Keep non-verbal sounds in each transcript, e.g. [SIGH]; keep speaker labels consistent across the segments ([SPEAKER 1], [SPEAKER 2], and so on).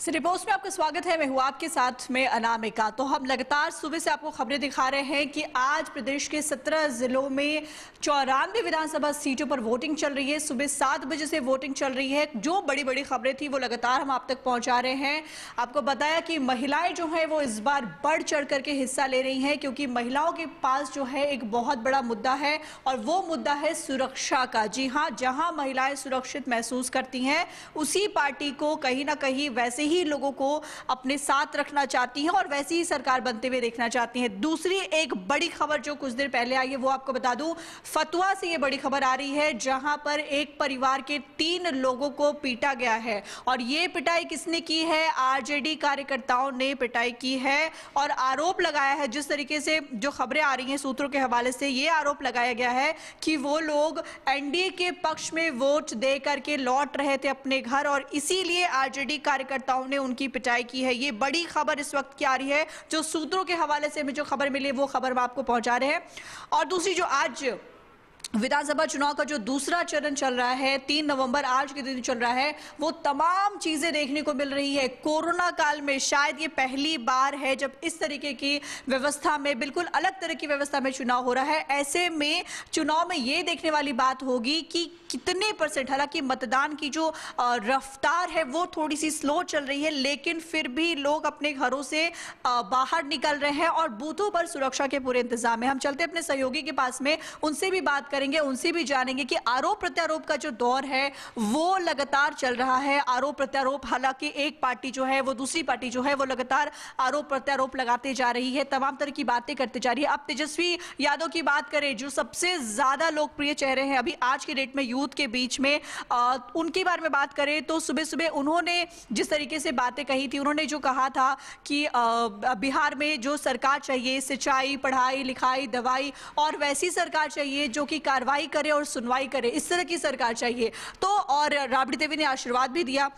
[SPEAKER 1] City post में आपका स्वागत है मैं हूँ आपके साथ में अनामिका तो हम लगातार सुबह से आपको खबरें दिखा रहे हैं कि आज प्रदेश के 17 जिलों में चौरानवे विधानसभा सीटों पर वोटिंग चल रही है सुबह सात बजे से वोटिंग चल रही है जो बड़ी बड़ी खबरें थी वो लगातार हम आप तक पहुंचा रहे हैं आपको बताया कि महिलाएं जो है वो इस बार बढ़ चढ़ करके हिस्सा ले रही हैं क्योंकि महिलाओं के पास जो है एक बहुत बड़ा मुद्दा है और वो मुद्दा है सुरक्षा का जी हाँ जहां महिलाएं सुरक्षित महसूस करती हैं उसी पार्टी को कहीं ना कहीं वैसे ही लोगों को अपने साथ रखना चाहती हैं और वैसी ही सरकार बनते हुए देखना चाहती हैं दूसरी एक बड़ी खबर जो कुछ देर पहले आई है वो आपको बता दूं फतवा से ये बड़ी खबर आ रही है जहां पर एक परिवार के तीन लोगों को पीटा गया है और ये पिटाई किसने की है आरजेडी कार्यकर्ताओं ने पिटाई की है और आरोप लगाया है जिस तरीके से जो खबरें आ रही हैं सूत्रों के हवाले से ये आरोप लगाया गया है कि वो लोग एनडीए के पक्ष में वोट दे करके लौट रहे थे अपने घर और इसीलिए आरजेडी कार्यकर्ताओं नेताओं ने उनकी पिटाई की है ये बड़ी खबर इस वक्त की आ रही है जो सूत्रों के हवाले से हमें जो खबर मिली वो खबर हम आपको पहुंचा रहे हैं और दूसरी जो आज विधानसभा चुनाव का जो दूसरा चरण चल रहा है तीन नवंबर आज के दिन चल रहा है वो तमाम चीजें देखने को मिल रही है कोरोना काल में शायद ये पहली बार है जब इस तरीके की व्यवस्था में बिल्कुल अलग तरह की व्यवस्था में चुनाव हो रहा है ऐसे में चुनाव में ये देखने वाली बात होगी कि कितने परसेंट हालांकि मतदान की जो रफ्तार है वो थोड़ी सी स्लो चल रही है लेकिन फिर भी लोग अपने घरों से बाहर निकल रहे हैं और बूथों पर सुरक्षा के पूरे इंतजाम है हम चलते अपने सहयोगी के पास में उनसे भी बात करेंगे उनसे भी जानेंगे कि आरोप प्रत्यारोप का जो दौर है वो लगातार चल रहा है आरोप प्रत्यारोप हालांकि एक पार्टी जो है वो दूसरी पार्टी जो है वो लगातार आरोप प्रत्यारोप लगाते जा रही है तमाम तरह की बातें करते जा रही है अब तेजस्वी यादव की बात करें जो सबसे ज्यादा लोकप्रिय चेहरे हैं अभी आज के डेट में यूथ के बीच में उनके बारे में बात करें तो सुबह सुबह उन्होंने जिस तरीके से बातें कही थी उन्होंने जो कहा था कि बिहार में जो सरकार चाहिए सिंचाई पढ़ाई लिखाई दवाई और वैसी सरकार चाहिए जो कि की कार्रवाई करे और सुनवाई करे इस तरह की सरकार चाहिए तो और राबड़ी देवी ने आशीर्वाद भी दिया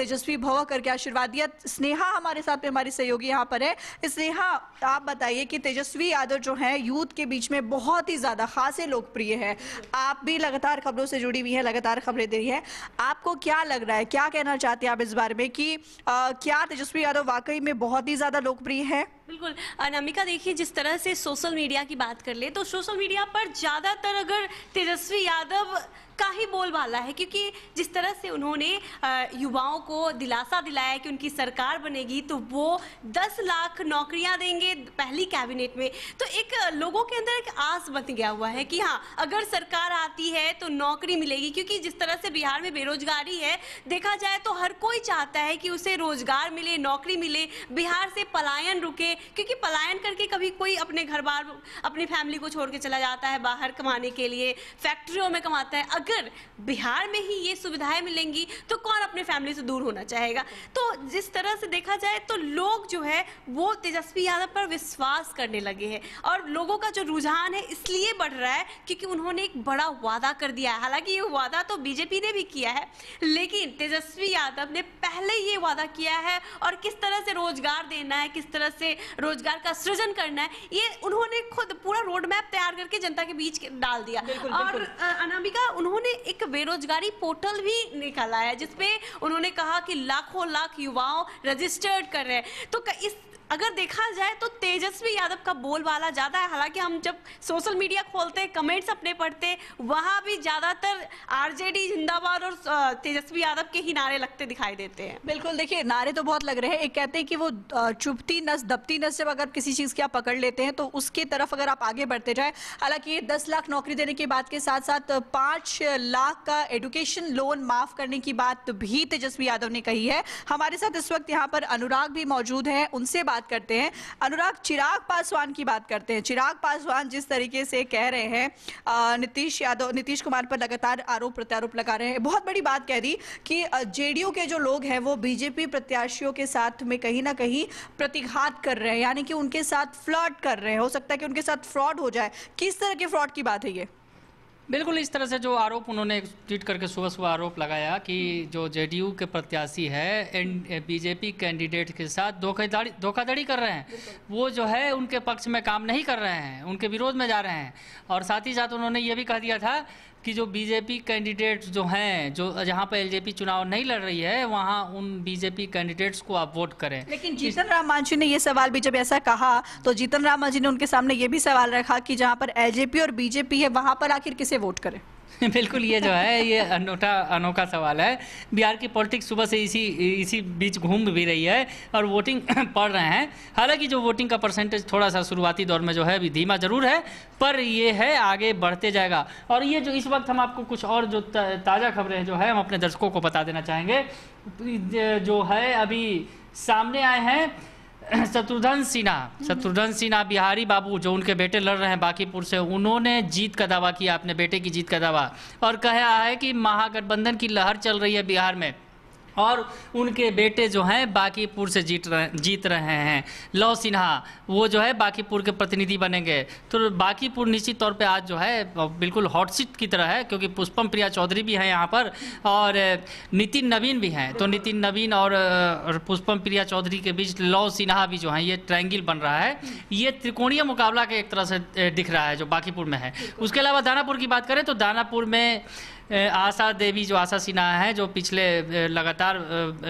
[SPEAKER 1] तेजस्वी भव करके आशीर्वाद दिया स्नेहा हमारे साथ में हमारी सहयोगी यहाँ पर है स्नेहा आप बताइए कि तेजस्वी यादव जो है यूथ के बीच में बहुत ही ज्यादा खासे लोकप्रिय है आप भी लगातार खबरों से जुड़ी हुई है लगातार खबरें दे रही है आपको क्या लग रहा है क्या कहना चाहते हैं आप इस बारे में कि क्या तेजस्वी यादव वाकई
[SPEAKER 2] में बहुत ही ज्यादा लोकप्रिय है बिल्कुल अनामिका देखिए जिस तरह से सोशल मीडिया की बात कर ले तो सोशल मीडिया पर ज़्यादातर अगर तेजस्वी यादव का ही बोलबाला है क्योंकि जिस तरह से उन्होंने युवाओं को दिलासा दिलाया कि उनकी सरकार बनेगी तो वो 10 लाख नौकरियां देंगे पहली कैबिनेट में तो एक लोगों के अंदर एक आस बन गया हुआ है कि हाँ अगर सरकार आती है तो नौकरी मिलेगी क्योंकि जिस तरह से बिहार में बेरोजगारी है देखा जाए तो हर कोई चाहता है कि उसे रोजगार मिले नौकरी मिले बिहार से पलायन रुके क्योंकि पलायन करके कभी कोई अपने घर बार अपनी फैमिली को छोड़ के चला जाता है बाहर कमाने के लिए फैक्ट्रियों में कमाता है अगर अगर बिहार में ही ये सुविधाएं मिलेंगी तो कौन अपने फैमिली से दूर होना चाहेगा तो जिस तरह से देखा जाए तो लोग जो है वो तेजस्वी यादव पर विश्वास करने लगे हैं और लोगों का जो रुझान है इसलिए बढ़ रहा है क्योंकि उन्होंने एक बड़ा वादा कर दिया है हालांकि ये वादा तो बीजेपी ने भी किया है लेकिन तेजस्वी यादव ने पहले ये वादा किया है और किस तरह से रोजगार देना है किस तरह से रोजगार का सृजन करना है ये उन्होंने खुद पूरा रोड मैप तैयार करके जनता के बीच डाल दिया बिल्कुल, और बिल्कुल। अनामिका उन्होंने उन्होंने एक बेरोजगारी पोर्टल भी निकाला है जिसपे उन्होंने कहा कि लाखों लाख युवाओं रजिस्टर्ड कर रहे हैं तो इस अगर देखा जाए तो तेजस्वी यादव का बोलबाला ज़्यादा है हालांकि हम जब सोशल मीडिया खोलते हैं कमेंट्स अपने पढ़ते वहां भी ज़्यादातर आरजेडी जिंदाबाद और तेजस्वी यादव के ही नारे लगते दिखाई देते हैं
[SPEAKER 1] बिल्कुल देखिए नारे तो बहुत लग रहे हैं एक कहते हैं कि वो चुपती नस दबती नस जब अगर किसी चीज़ की आप पकड़ लेते हैं तो उसके तरफ अगर आप आगे बढ़ते जाए हालांकि दस लाख नौकरी देने की बात के साथ साथ पांच लाख का एडुकेशन लोन माफ़ करने की बात भी तेजस्वी यादव ने कही है हमारे साथ इस वक्त यहाँ पर अनुराग भी मौजूद है उनसे बात बात करते हैं अनुराग चिराग पासवान की बात करते हैं चिराग पासवान जिस तरीके से कह रहे हैं नीतीश यादव नीतीश कुमार पर लगातार आरोप प्रत्यारोप लगा रहे हैं बहुत बड़ी बात कह दी कि जेडीयू के जो लोग हैं वो बीजेपी प्रत्याशियों के साथ में कहीं ना कहीं प्रतिघात कर रहे हैं यानी कि उनके साथ फ्लॉट कर रहे हैं हो सकता है कि उनके साथ फ्रॉड हो जाए किस तरह के फ्रॉड की बात है ये
[SPEAKER 3] बिल्कुल इस तरह से जो आरोप उन्होंने ट्वीट करके सुबह सुबह आरोप लगाया कि जो जेडीयू के प्रत्याशी है बीजेपी कैंडिडेट के साथ धोखाधड़ी धोखाधड़ी कर रहे हैं वो जो है उनके पक्ष में काम नहीं कर रहे हैं उनके विरोध में जा रहे हैं और साथ ही साथ उन्होंने ये भी कह दिया था कि जो बीजेपी कैंडिडेट्स जो हैं जो जहां पर एलजेपी चुनाव नहीं लड़ रही है वहां उन बीजेपी कैंडिडेट्स को आप वोट करें लेकिन जीतन
[SPEAKER 1] राम मांझी ने ये सवाल भी जब ऐसा कहा तो जीतन राम मांझी ने उनके सामने ये भी सवाल रखा कि जहां पर एलजेपी और बीजेपी है वहां पर आखिर किसे वोट करें
[SPEAKER 3] [LAUGHS] बिल्कुल ये जो है ये अनोखा अनोखा सवाल है बिहार की पॉलिटिक्स सुबह से इसी इसी बीच घूम भी रही है और वोटिंग [CLEARS THROAT] पड़ रहे हैं हालांकि जो वोटिंग का परसेंटेज थोड़ा सा शुरुआती दौर में जो है अभी धीमा जरूर है पर ये है आगे बढ़ते जाएगा और ये जो इस वक्त हम आपको कुछ और जो ताज़ा खबरें जो है हम अपने दर्शकों को बता देना चाहेंगे जो है अभी सामने आए हैं [CLEARS THROAT] शत्रुधन सिन्हा शत्रुधन सिन्हा बिहारी बाबू जो उनके बेटे लड़ रहे हैं बाकीपुर से उन्होंने जीत का दावा किया अपने बेटे की जीत का दावा और कहा है कि महागठबंधन की लहर चल रही है बिहार में और उनके बेटे जो हैं बाकीपुर से जीत रहे जीत रहे हैं लव सिन्हा वो जो है बाकीपुर के प्रतिनिधि बनेंगे तो बाकीपुर निश्चित तौर पे आज जो है बिल्कुल हॉट सीट की तरह है क्योंकि पुष्पम प्रिया चौधरी भी हैं यहाँ पर और नितिन नवीन भी हैं तो नितिन नवीन और पुष्पम प्रिया चौधरी के बीच लव सिन्हा भी जो हैं ये ट्रैंगल बन रहा है ये त्रिकोणीय मुकाबला के एक तरह से दिख रहा है जो बाकीपुर में है उसके अलावा दानापुर की बात करें तो दानापुर में आशा देवी जो आशा सिन्हा हैं जो पिछले लगातार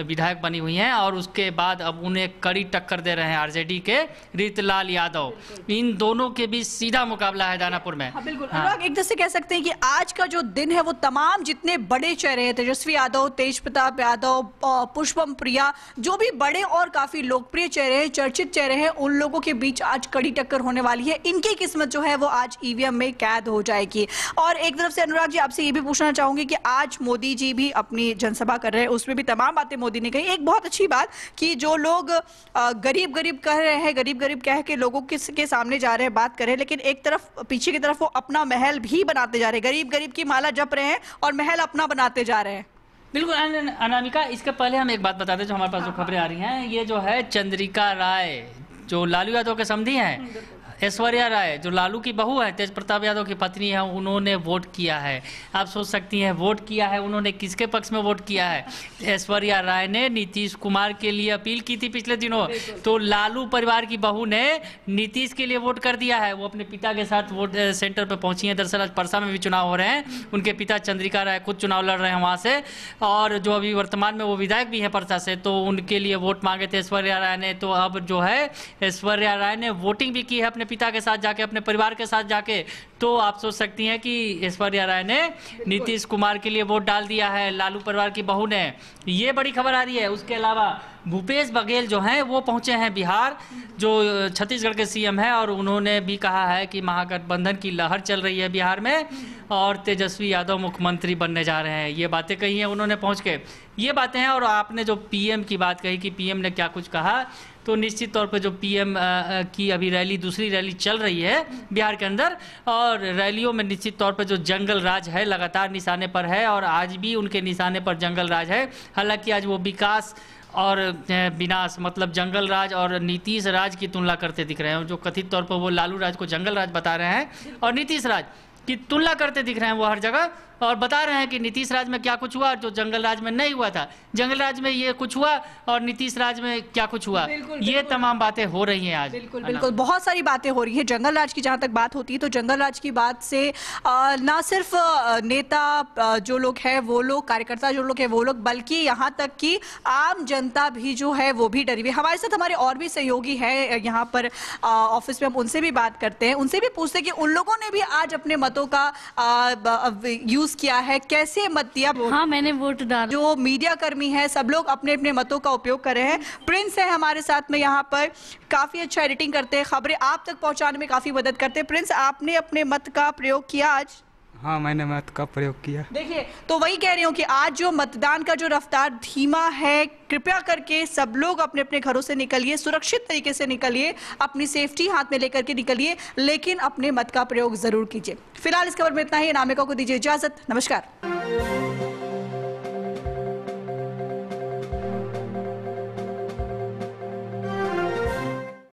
[SPEAKER 3] विधायक बनी हुई हैं और उसके बाद अब उन्हें कड़ी टक्कर दे रहे हैं आरजेडी के रीतलाल यादव इन दोनों के बीच सीधा मुकाबला है दानापुर में हाँ, बिल्कुल हाँ।
[SPEAKER 1] एक से कह सकते हैं कि आज का जो दिन है वो तमाम जितने बड़े चेहरे हैं तेजस्वी यादव तेज प्रताप यादव पुष्पम प्रिया जो भी बड़े और काफी लोकप्रिय चेहरे हैं चर्चित चेहरे हैं उन लोगों के बीच आज कड़ी टक्कर होने वाली है इनकी किस्मत जो है वो आज ईवीएम में कैद हो जाएगी और एक तरफ से अनुराग जी आपसे ये भी पूछना पूछना चाहूंगी कि आज मोदी जी भी अपनी जनसभा कर रहे हैं उसमें भी तमाम बातें मोदी ने कही एक बहुत अच्छी बात कि जो लोग गरीब गरीब कह रहे हैं गरीब गरीब कह के लोगों के सामने जा रहे हैं बात कर रहे हैं लेकिन एक तरफ पीछे की तरफ वो अपना महल भी बनाते जा रहे हैं गरीब गरीब की माला जप रहे हैं और महल अपना बनाते जा रहे हैं
[SPEAKER 3] बिल्कुल अनामिका इसके पहले हम एक बात बताते हैं जो हमारे पास जो हाँ, खबरें आ हाँ। रही हैं ये जो है चंद्रिका राय जो लालू यादव के समझी हैं ऐश्वर्या राय जो लालू की बहू है तेज प्रताप यादव की पत्नी है उन्होंने वोट किया है आप सोच सकती हैं वोट किया है उन्होंने किसके पक्ष में वोट किया है ऐश्वर्या राय ने नीतीश कुमार के लिए अपील की थी पिछले दिनों तो लालू परिवार की बहू ने नीतीश के लिए वोट कर दिया है वो अपने पिता के साथ वोट सेंटर पर पहुंची है दरअसल आज परसा में भी चुनाव हो रहे हैं उनके पिता चंद्रिका राय खुद चुनाव लड़ रहे हैं वहाँ से और जो अभी वर्तमान में वो विधायक भी हैं परसा से तो उनके लिए वोट मांगे थे ऐश्वर्या राय ने तो अब जो है ऐश्वर्या राय ने वोटिंग भी की है अपने पिता के साथ जाके अपने परिवार के साथ जाके तो आप सोच सकती हैं कि ऐश्वर्या राय ने नीतीश कुमार के लिए वोट डाल दिया है लालू परिवार की बहू ने ये बड़ी खबर आ रही है उसके अलावा भूपेश बघेल जो हैं वो पहुंचे हैं बिहार जो छत्तीसगढ़ के सीएम हैं और उन्होंने भी कहा है कि महागठबंधन की लहर चल रही है बिहार में और तेजस्वी यादव मुख्यमंत्री बनने जा रहे हैं ये बातें कही हैं उन्होंने पहुंच के ये बातें हैं और आपने जो पीएम की बात कही कि पीएम ने क्या कुछ कहा तो निश्चित तौर पर जो पीएम की अभी रैली दूसरी रैली चल रही है बिहार के अंदर और रैलियों में निश्चित तौर पर जो जंगल राज है लगातार निशाने पर है और आज भी उनके निशाने पर जंगल राज है हालांकि आज वो विकास और विनाश मतलब जंगल राज और नीतीश राज की तुलना करते दिख रहे हैं जो कथित तौर पर वो लालू राज को जंगल राज बता रहे हैं और नीतीश राज की तुलना करते दिख रहे हैं वो हर जगह और बता रहे हैं कि नीतीश राज में क्या कुछ हुआ जो जंगल राज में नहीं हुआ था जंगल राज में ये कुछ हुआ और नीतीश राज में क्या कुछ हुआ बिल्कुल, ये बिल्कुल, तमाम बातें हो रही हैं आज बिल्कुल बिल्कुल
[SPEAKER 1] बहुत सारी बातें हो रही है जंगल राज की जहां तक बात होती है तो जंगल राज की बात से ना सिर्फ नेता जो लोग हैं वो लोग कार्यकर्ता जो लोग हैं वो लोग बल्कि यहाँ तक की आम जनता भी जो है वो भी डरी हुई हमारे साथ हमारे और भी सहयोगी है यहाँ पर ऑफिस में हम उनसे भी बात करते हैं उनसे भी पूछते हैं कि उन लोगों ने भी आज अपने मत मतों का यूज किया है कैसे मत दिया हाँ मैंने वोट डाला जो मीडिया कर्मी है सब लोग अपने अपने मतों का उपयोग कर रहे हैं प्रिंस है हमारे साथ में यहाँ पर काफी अच्छा एडिटिंग करते हैं खबरें आप तक पहुंचाने में काफी मदद करते हैं प्रिंस आपने अपने मत का प्रयोग किया आज
[SPEAKER 3] हाँ मैंने मत का प्रयोग किया
[SPEAKER 1] देखिए तो वही कह रही हूँ कि आज जो मतदान का जो रफ्तार धीमा है कृपया करके सब लोग अपने अपने घरों से निकलिए सुरक्षित तरीके से निकलिए अपनी सेफ्टी हाथ में लेकर के निकलिए लेकिन अपने मत का प्रयोग जरूर कीजिए फिलहाल इस खबर में इतना ही नामिका को दीजिए इजाजत नमस्कार